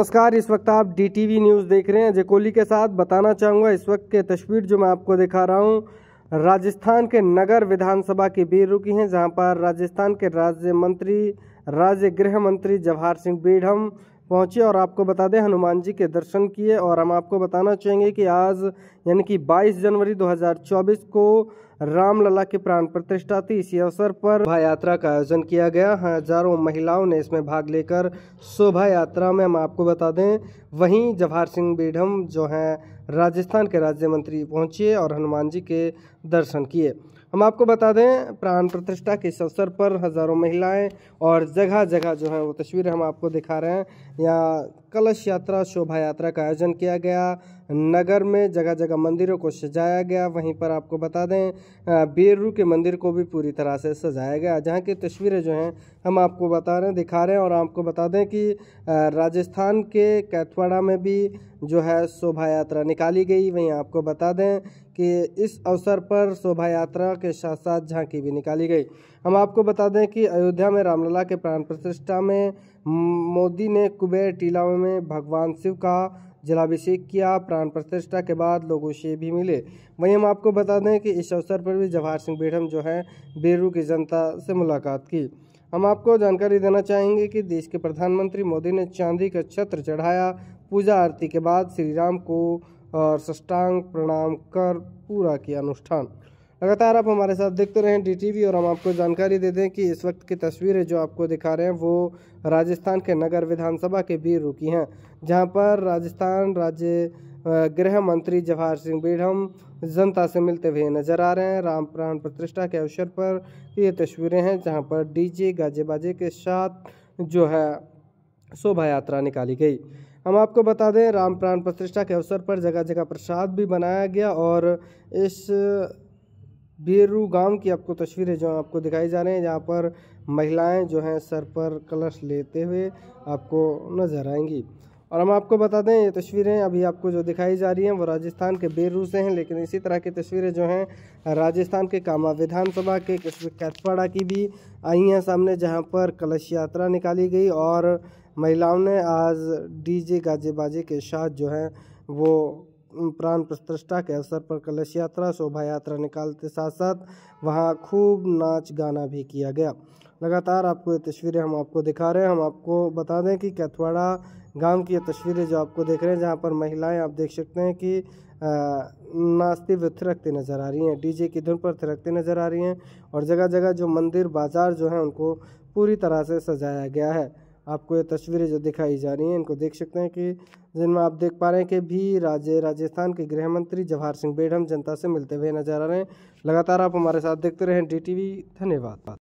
नमस्कार इस वक्त आप डीटीवी न्यूज़ देख रहे हैं अजय कोहली के साथ बताना चाहूँगा इस वक्त के तस्वीर जो मैं आपको दिखा रहा हूँ राजस्थान के नगर विधानसभा की रुकी हैं जहाँ पर राजस्थान के राज्य मंत्री राज्य गृह मंत्री जवाहर सिंह बीढ़म पहुँचे और आपको बता दें हनुमान जी के दर्शन किए और हम आपको बताना चाहेंगे कि आज यानी कि 22 जनवरी 2024 को रामलला की प्राण प्रतिष्ठा थी इसी अवसर पर शोभा यात्रा का आयोजन किया गया हजारों महिलाओं ने इसमें भाग लेकर शोभा यात्रा में हम आपको बता दें वहीं जवाहर सिंह बेढम जो हैं राजस्थान के राज्य मंत्री पहुंचे और हनुमान जी के दर्शन किए हम आपको बता दें प्राण प्रतिष्ठा के इस अवसर पर हज़ारों महिलाएं और जगह जगह जो है वो तस्वीरें हम आपको दिखा रहे हैं यहाँ कलश यात्रा शोभा यात्रा का आयोजन किया गया नगर में जगह जगह मंदिरों को सजाया गया वहीं पर आपको बता दें बेरू के मंदिर को भी पूरी तरह से सजाया गया जहां की तस्वीरें जो हैं हम आपको बता रहे हैं दिखा रहे हैं और आपको बता दें कि राजस्थान के कैथवाड़ा में भी जो है शोभा यात्रा निकाली गई वहीं आपको बता दें कि इस अवसर पर शोभा यात्रा के साथ साथ झांकी भी निकाली गई हम आपको बता दें कि अयोध्या में रामलला के प्राण प्रतिष्ठा में मोदी ने कुबेर टीला में भगवान शिव का जलाभिषेक किया प्राण प्रतिष्ठा के बाद लोगों से भी मिले वहीं हम आपको बता दें कि इस अवसर पर भी जवाहर सिंह बेडम जो है बेरू की जनता से मुलाकात की हम आपको जानकारी देना चाहेंगे कि देश के प्रधानमंत्री मोदी ने चांदी का छत्र चढ़ाया पूजा आरती के बाद श्री राम को और सष्टांग प्रणाम कर पूरा किया अनुष्ठान लगातार आप हमारे साथ देखते रहें डीटीवी और हम आपको जानकारी दे दें कि इस वक्त की तस्वीरें जो आपको दिखा रहे हैं वो राजस्थान के नगर विधानसभा के बीर रुकी हैं जहां पर राजस्थान राज्य गृह मंत्री जवाहर सिंह बीढ़म जनता से मिलते हुए नजर आ रहे हैं राम प्राण प्रतिष्ठा के अवसर पर ये तस्वीरें हैं जहाँ पर डीजे गाजे बाजे के साथ जो है शोभा यात्रा निकाली गई हम आपको बता दें राम प्राण प्रतिष्ठा के अवसर पर जगह जगह प्रसाद भी बनाया गया और इस बेरू गांव की आपको तस्वीरें जो आपको दिखाई जा रहे हैं जहाँ पर महिलाएं जो हैं सर पर कलश लेते हुए आपको नजर आएंगी और हम आपको बता दें ये तस्वीरें अभी आपको जो दिखाई जा रही हैं वो राजस्थान के बेरू से हैं लेकिन इसी तरह की तस्वीरें जो हैं राजस्थान के कामा विधानसभा के कैथपाड़ा की भी आई हैं सामने जहां पर कलश यात्रा निकाली गई और महिलाओं ने आज डीजे गाजे बाजे के साथ जो है वो प्राण प्रतिष्ठा के अवसर पर कलश यात्रा शोभा यात्रा निकालते साथ साथ वहाँ खूब नाच गाना भी किया गया लगातार आपको ये तस्वीरें हम आपको दिखा रहे हैं हम आपको बता दें कि कैथवाड़ा गांव की ये तस्वीरें जो आपको देख रहे हैं जहाँ पर महिलाएं आप देख सकते हैं कि नाचती हुए थिरकती नज़र आ रही हैं डीजे की धुन पर थिरकती नज़र आ रही हैं और जगह जगह जो मंदिर बाजार जो हैं उनको पूरी तरह से सजाया गया है आपको ये तस्वीरें जो दिखाई जा रही हैं इनको देख सकते हैं कि जिनमें आप देख पा रहे हैं कि भी राज्य राजस्थान के गृह मंत्री जवाहर सिंह बेडम जनता से मिलते हुए नजर आ रहे हैं लगातार आप हमारे साथ देखते रहें डी धन्यवाद